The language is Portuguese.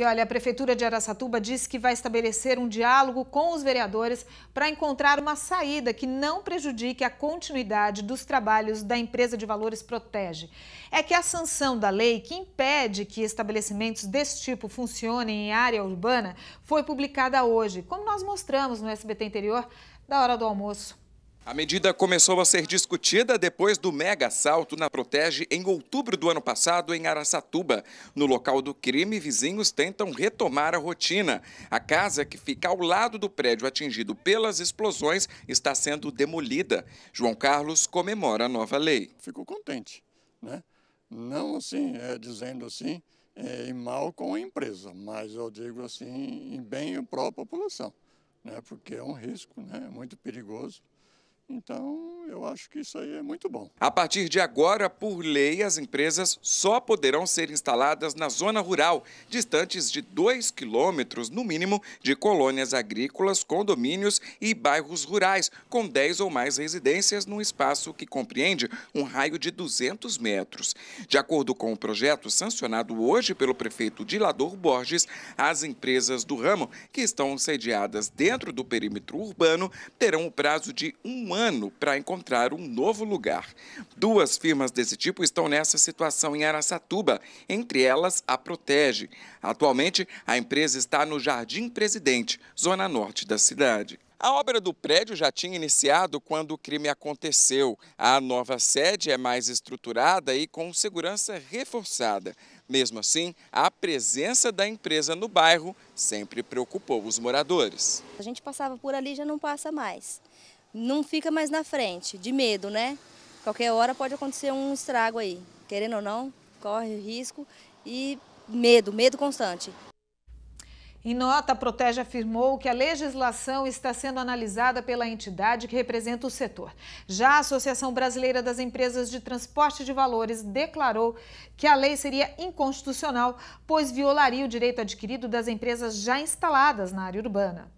E olha, a Prefeitura de Aracatuba diz que vai estabelecer um diálogo com os vereadores para encontrar uma saída que não prejudique a continuidade dos trabalhos da empresa de valores Protege. É que a sanção da lei que impede que estabelecimentos desse tipo funcionem em área urbana foi publicada hoje, como nós mostramos no SBT Interior da hora do almoço. A medida começou a ser discutida depois do mega assalto na Protege em outubro do ano passado em Araçatuba. No local do crime, vizinhos tentam retomar a rotina. A casa, que fica ao lado do prédio atingido pelas explosões, está sendo demolida. João Carlos comemora a nova lei. Fico contente, né? Não assim, é, dizendo assim, é, em mal com a empresa, mas eu digo assim, em bem para própria população, né? Porque é um risco, né? Muito perigoso. Então, eu acho que isso aí é muito bom. A partir de agora, por lei, as empresas só poderão ser instaladas na zona rural, distantes de 2 quilômetros, no mínimo, de colônias agrícolas, condomínios e bairros rurais, com 10 ou mais residências num espaço que compreende um raio de 200 metros. De acordo com o projeto sancionado hoje pelo prefeito Dilador Borges, as empresas do ramo que estão sediadas dentro do perímetro urbano terão o prazo de um ano para encontrar encontrar um novo lugar. Duas firmas desse tipo estão nessa situação em Araçatuba, entre elas a Protege. Atualmente, a empresa está no Jardim Presidente, zona norte da cidade. A obra do prédio já tinha iniciado quando o crime aconteceu. A nova sede é mais estruturada e com segurança reforçada. Mesmo assim, a presença da empresa no bairro sempre preocupou os moradores. A gente passava por ali já não passa mais não fica mais na frente, de medo, né? Qualquer hora pode acontecer um estrago aí. Querendo ou não, corre o risco e medo, medo constante. Em nota, a Protege afirmou que a legislação está sendo analisada pela entidade que representa o setor. Já a Associação Brasileira das Empresas de Transporte de Valores declarou que a lei seria inconstitucional, pois violaria o direito adquirido das empresas já instaladas na área urbana.